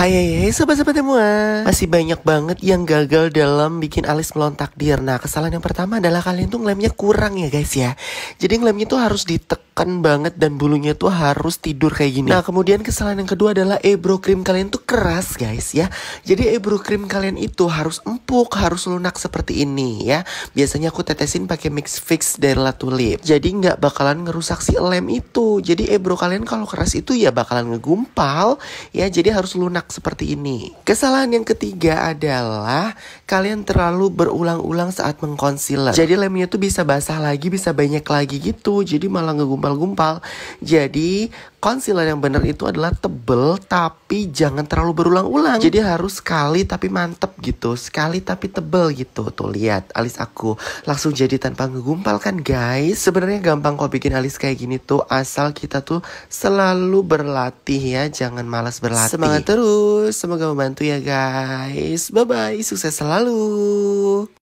Hai hai hai sobat-sobat semua Masih banyak banget yang gagal dalam bikin alis melontak takdir Nah kesalahan yang pertama adalah kalian tuh ngelemnya kurang ya guys ya Jadi ngelemnya tuh harus ditekan banget dan bulunya tuh harus tidur kayak gini Nah kemudian kesalahan yang kedua adalah ebro cream kalian tuh keras guys ya Jadi ebro cream kalian itu harus empuk, harus lunak seperti ini ya Biasanya aku tetesin pakai mix fix dari tulip Jadi nggak bakalan ngerusak si lem itu Jadi ebro kalian kalau keras itu ya bakalan ngegumpal ya Jadi harus lunak seperti ini. Kesalahan yang ketiga adalah kalian terlalu berulang-ulang saat mengkonsiler. Jadi lemnya tuh bisa basah lagi, bisa banyak lagi gitu. Jadi malah ngegumpal-gumpal. Jadi Concealer yang benar itu adalah tebel tapi jangan terlalu berulang-ulang. Jadi harus sekali tapi mantep gitu, sekali tapi tebel gitu. Tuh lihat alis aku langsung jadi tanpa ngegumpal kan guys. Sebenarnya gampang kok bikin alis kayak gini tuh asal kita tuh selalu berlatih ya, jangan malas berlatih. Semangat terus, semoga membantu ya guys. Bye bye, sukses selalu.